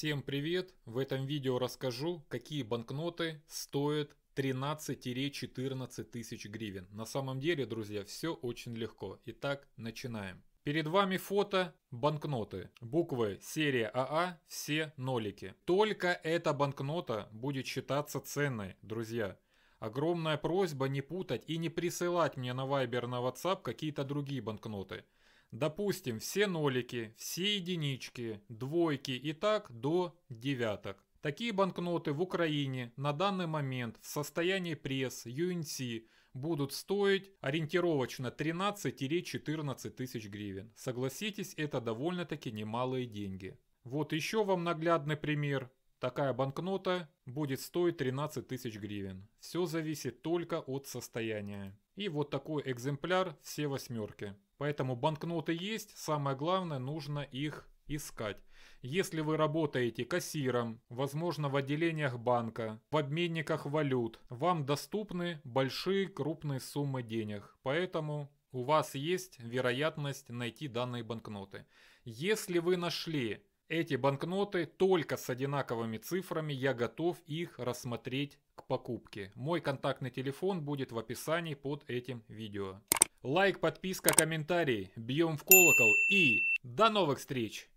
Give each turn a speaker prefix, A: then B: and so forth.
A: Всем привет! В этом видео расскажу, какие банкноты стоят 13-14 тысяч гривен. На самом деле, друзья, все очень легко. Итак, начинаем. Перед вами фото банкноты. Буквы серия АА, а, все нолики. Только эта банкнота будет считаться ценной, друзья. Огромная просьба не путать и не присылать мне на Viber, на WhatsApp какие-то другие банкноты. Допустим, все нолики, все единички, двойки и так до девяток. Такие банкноты в Украине на данный момент в состоянии пресс UNC будут стоить ориентировочно 13-14 тысяч гривен. Согласитесь, это довольно-таки немалые деньги. Вот еще вам наглядный пример. Такая банкнота будет стоить 13 тысяч гривен. Все зависит только от состояния. И вот такой экземпляр все восьмерки. Поэтому банкноты есть, самое главное, нужно их искать. Если вы работаете кассиром, возможно в отделениях банка, в обменниках валют, вам доступны большие крупные суммы денег. Поэтому у вас есть вероятность найти данные банкноты. Если вы нашли эти банкноты только с одинаковыми цифрами, я готов их рассмотреть к покупке. Мой контактный телефон будет в описании под этим видео. Лайк, подписка, комментарий. Бьем в колокол и до новых встреч!